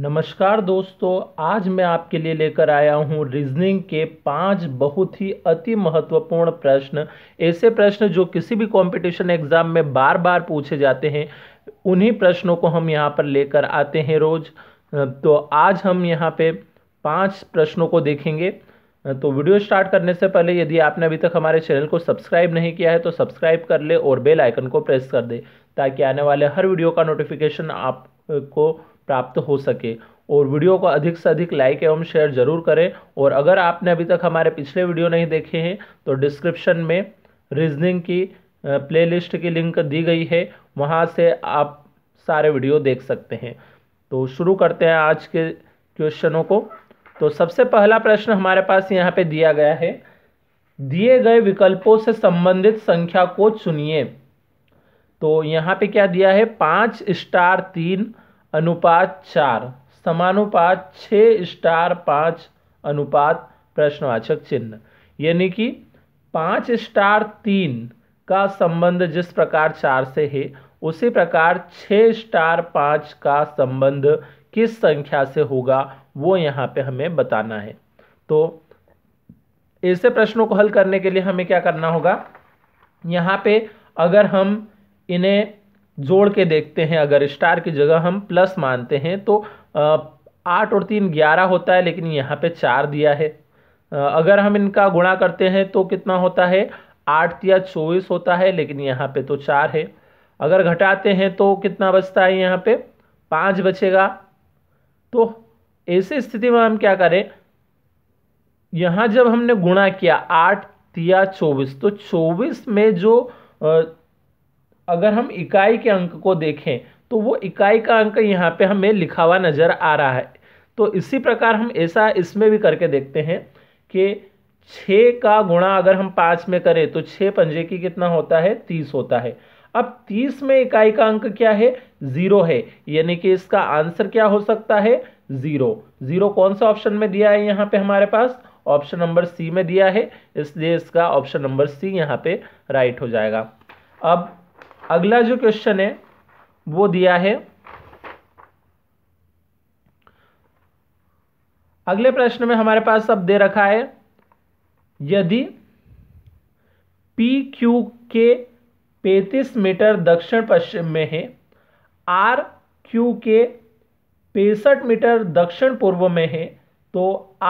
नमस्कार दोस्तों आज मैं आपके लिए लेकर आया हूँ रीजनिंग के पांच बहुत ही अति महत्वपूर्ण प्रश्न ऐसे प्रश्न जो किसी भी कंपटीशन एग्जाम में बार बार पूछे जाते हैं उन्हीं प्रश्नों को हम यहाँ पर लेकर आते हैं रोज तो आज हम यहाँ पे पांच प्रश्नों को देखेंगे तो वीडियो स्टार्ट करने से पहले यदि आपने अभी तक हमारे चैनल को सब्सक्राइब नहीं किया है तो सब्सक्राइब कर ले और बेल आइकन को प्रेस कर दे ताकि आने वाले हर वीडियो का नोटिफिकेशन आपको प्राप्त हो सके और वीडियो को अधिक से अधिक लाइक एवं शेयर जरूर करें और अगर आपने अभी तक हमारे पिछले वीडियो नहीं देखे हैं तो डिस्क्रिप्शन में रीजनिंग की प्लेलिस्ट की लिंक दी गई है वहाँ से आप सारे वीडियो देख सकते हैं तो शुरू करते हैं आज के क्वेश्चनों को तो सबसे पहला प्रश्न हमारे पास यहाँ पे दिया गया है दिए गए विकल्पों से संबंधित संख्या को चुनिए तो यहाँ पे क्या दिया है पाँच स्टार तीन अनुपात चार समानुपात छः स्टार पाँच अनुपात प्रश्नवाचक चिन्ह यानी कि पाँच स्टार तीन का संबंध जिस प्रकार चार से है उसी प्रकार छः स्टार पाँच का संबंध किस संख्या से होगा वो यहाँ पे हमें बताना है तो ऐसे प्रश्नों को हल करने के लिए हमें क्या करना होगा यहाँ पे अगर हम इन्हें जोड़ के देखते हैं अगर स्टार की जगह हम प्लस मानते हैं तो आठ और तीन ग्यारह होता है लेकिन यहाँ पे चार दिया है अगर हम इनका गुणा करते हैं तो कितना होता है आठ या चौबीस होता है लेकिन यहाँ पे तो चार है अगर घटाते हैं तो कितना बचता है यहाँ पे पाँच बचेगा तो ऐसी स्थिति में हम क्या करें यहाँ जब हमने गुणा किया आठ या चौबीस तो चौबीस में जो अगर हम इकाई के अंक को देखें तो वो इकाई का अंक यहाँ पे हमें लिखा हुआ नज़र आ रहा है तो इसी प्रकार हम ऐसा इसमें भी करके देखते हैं कि छः का गुणा अगर हम पाँच में करें तो छः पंजे की कितना होता है तीस होता है अब तीस में इकाई का अंक क्या है ज़ीरो है यानी कि इसका आंसर क्या हो सकता है ज़ीरो ज़ीरो कौन सा ऑप्शन में दिया है यहाँ पे हमारे पास ऑप्शन नंबर सी में दिया है इसलिए इसका ऑप्शन नंबर सी यहाँ पे राइट हो जाएगा अब अगला जो क्वेश्चन है वो दिया है अगले प्रश्न में हमारे पास अब दे रखा है यदि पी क्यू के पैंतीस मीटर दक्षिण पश्चिम में है आर क्यू के पैंसठ मीटर दक्षिण पूर्व में है तो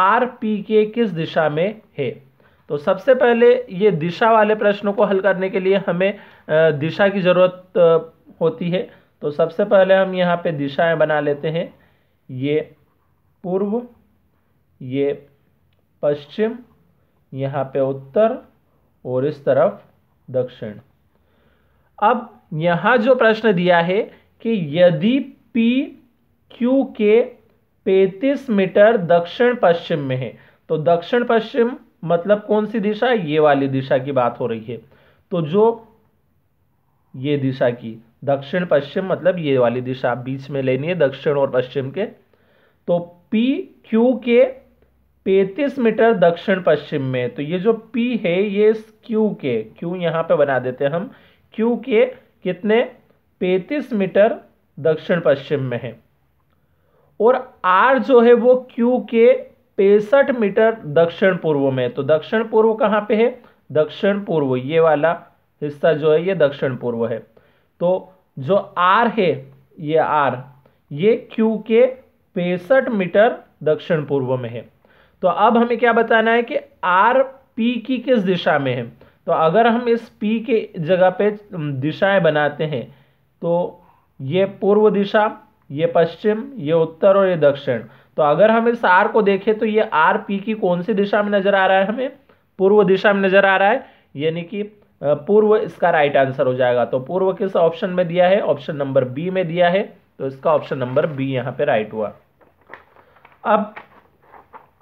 आर पी के किस दिशा में है तो सबसे पहले ये दिशा वाले प्रश्नों को हल करने के लिए हमें दिशा की ज़रूरत होती है तो सबसे पहले हम यहाँ पे दिशाएं बना लेते हैं ये पूर्व ये पश्चिम यहाँ पे उत्तर और इस तरफ दक्षिण अब यहाँ जो प्रश्न दिया है कि यदि पी क्यू के 35 मीटर दक्षिण पश्चिम में है तो दक्षिण पश्चिम मतलब कौन सी दिशा ये वाली दिशा की बात हो रही है तो जो ये दिशा की दक्षिण पश्चिम मतलब ये वाली दिशा बीच में लेनी है दक्षिण और पश्चिम के तो पी क्यू के 35 मीटर दक्षिण पश्चिम में तो ये जो P है ये Q के Q यहाँ पे बना देते हैं हम Q के कितने 35 मीटर दक्षिण पश्चिम में है और R जो है वो Q के पैंसठ मीटर दक्षिण पूर्व में तो दक्षिण पूर्व कहाँ पे है दक्षिण पूर्व ये वाला हिस्सा जो है ये दक्षिण पूर्व है तो जो आर है ये आर ये क्यू के पैंसठ मीटर दक्षिण पूर्व में है तो अब हमें क्या बताना है कि आर पी की किस दिशा में है तो अगर हम इस पी के जगह पे दिशाएं बनाते हैं तो ये पूर्व दिशा ये पश्चिम ये उत्तर और ये दक्षिण तो अगर हम इस आर को देखें तो ये आर पी की कौन सी दिशा में नजर आ रहा है हमें पूर्व दिशा में नजर आ रहा है यानी कि पूर्व इसका राइट आंसर हो जाएगा तो पूर्व किस ऑप्शन में दिया है ऑप्शन नंबर बी में दिया है तो इसका ऑप्शन नंबर बी यहां पे राइट हुआ अब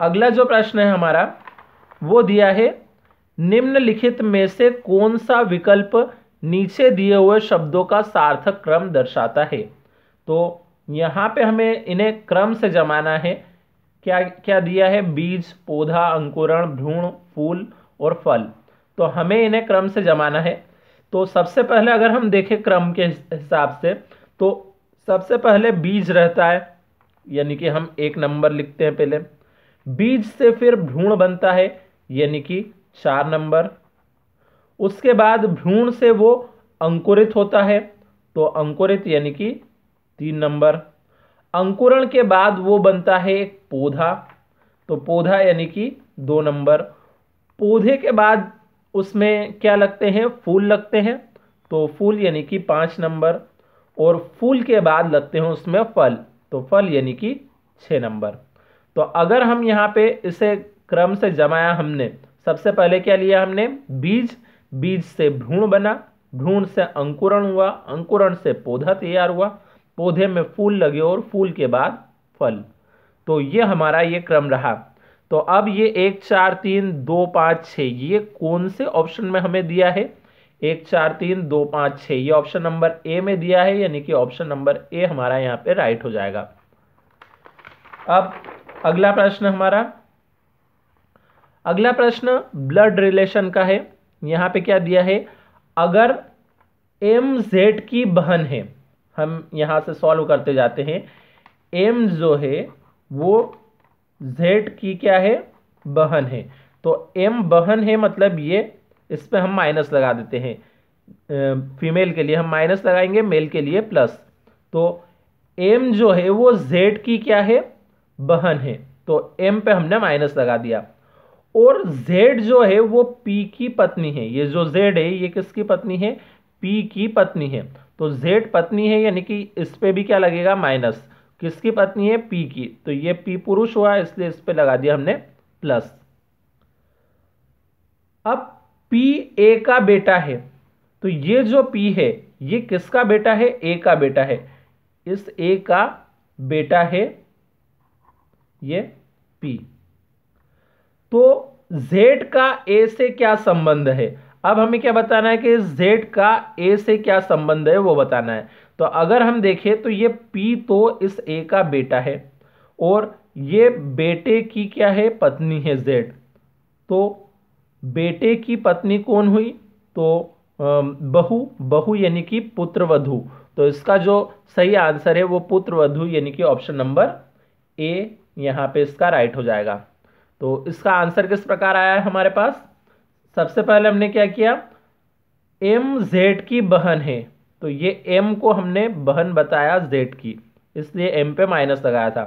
अगला जो प्रश्न है हमारा वो दिया है निम्नलिखित में से कौन सा विकल्प नीचे दिए हुए शब्दों का सार्थक क्रम दर्शाता है तो यहाँ पे हमें इन्हें क्रम से जमाना है क्या क्या दिया है बीज पौधा अंकुरण भ्रूण फूल और फल तो हमें इन्हें क्रम से जमाना है तो सबसे पहले अगर हम देखें क्रम के हिसाब से तो सबसे पहले बीज रहता है यानी कि हम एक नंबर लिखते हैं पहले बीज से फिर भ्रूण बनता है यानी कि चार नंबर उसके बाद भ्रूण से वो अंकुरित होता है तो अंकुरित यानी कि तीन नंबर अंकुरण के बाद वो बनता है एक पौधा तो पौधा यानी कि दो नंबर पौधे के बाद उसमें क्या लगते हैं फूल लगते हैं तो फूल यानी कि पाँच नंबर और फूल के बाद लगते हैं उसमें फल तो फल यानी कि छः नंबर तो अगर हम यहाँ पे इसे क्रम से जमाया हमने सबसे पहले क्या लिया हमने बीज बीज से भ्रूण बना भ्रूण से अंकुरण हुआ अंकुरण से पौधा तैयार हुआ पौधे में फूल लगे और फूल के बाद फल तो ये हमारा ये क्रम रहा तो अब ये एक चार तीन दो पाँच छः ये कौन से ऑप्शन में हमें दिया है एक चार तीन दो पाँच छः ये ऑप्शन नंबर ए में दिया है यानी कि ऑप्शन नंबर ए हमारा यहाँ पे राइट हो जाएगा अब अगला प्रश्न हमारा अगला प्रश्न ब्लड रिलेशन का है यहाँ पे क्या दिया है अगर एम जेड की बहन है हम यहाँ से सॉल्व करते जाते हैं एम जो है वो जेड की क्या है बहन है तो एम बहन है मतलब ये इस पर हम माइनस लगा देते हैं फीमेल के लिए हम माइनस लगाएंगे मेल के लिए प्लस तो एम जो है वो जेड की क्या है बहन है तो एम पे हमने माइनस लगा दिया और जेड जो है वो पी की पत्नी है ये जो जेड है ये किसकी पत्नी है पी की पत्नी है तो जेड पत्नी है यानी कि इस पर भी क्या लगेगा माइनस किसकी पत्नी है पी की तो ये पी पुरुष हुआ इसलिए इस पर लगा दिया हमने प्लस अब पी ए का बेटा है तो ये जो पी है ये किसका बेटा है ए का बेटा है इस ए का बेटा है ये पी तो जेड का ए से क्या संबंध है अब हमें क्या बताना है कि z का a से क्या संबंध है वो बताना है तो अगर हम देखें तो ये p तो इस a का बेटा है और ये बेटे की क्या है पत्नी है z तो बेटे की पत्नी कौन हुई तो बहू बहू यानी कि पुत्रवधु तो इसका जो सही आंसर है वो पुत्रवधु यानी कि ऑप्शन नंबर ए यहाँ पे इसका राइट हो जाएगा तो इसका आंसर किस प्रकार आया है हमारे पास सबसे पहले हमने क्या किया एम जेड की बहन है तो ये एम को हमने बहन बताया जेड की इसलिए एम पे माइनस लगाया था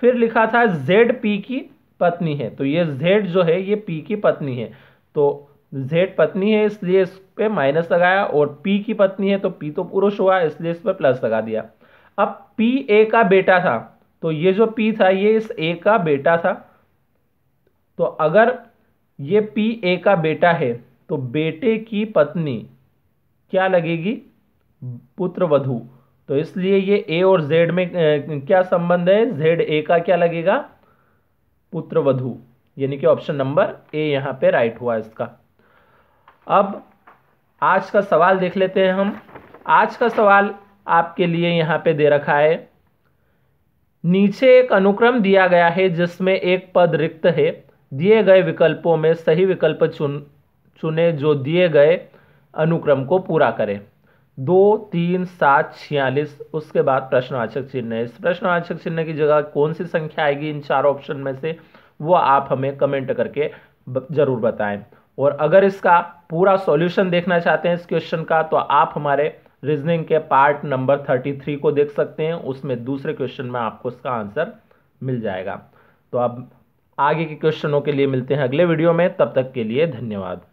फिर लिखा था जेड पी की पत्नी है तो ये जेड जो है ये पी की पत्नी है तो जेड पत्नी है इसलिए इस पर माइनस लगाया और पी की पत्नी है तो पी तो पुरुष हुआ इसलिए इस पर प्लस लगा दिया अब पी ए का बेटा था तो ये जो पी था ये इस ए का बेटा था तो अगर ये पी ए का बेटा है तो बेटे की पत्नी क्या लगेगी वधु तो इसलिए ये ए और जेड में क्या संबंध है जेड ए का क्या लगेगा वधु यानी कि ऑप्शन नंबर ए यहाँ पे राइट हुआ इसका अब आज का सवाल देख लेते हैं हम आज का सवाल आपके लिए यहाँ पे दे रखा है नीचे एक अनुक्रम दिया गया है जिसमें एक पद रिक्त है दिए गए विकल्पों में सही विकल्प चुन चुने जो दिए गए अनुक्रम को पूरा करें दो तीन सात छियालीस उसके बाद प्रश्नवाचक चिन्ह है इस प्रश्नवाचक चिन्ह की जगह कौन सी संख्या आएगी इन चार ऑप्शन में से वो आप हमें कमेंट करके ज़रूर बताएं और अगर इसका पूरा सॉल्यूशन देखना चाहते हैं इस क्वेश्चन का तो आप हमारे रीजनिंग के पार्ट नंबर थर्टी थ्री को देख सकते हैं उसमें दूसरे क्वेश्चन में आपको इसका आंसर मिल जाएगा तो अब आगे के क्वेश्चनों के लिए मिलते हैं अगले वीडियो में तब तक के लिए धन्यवाद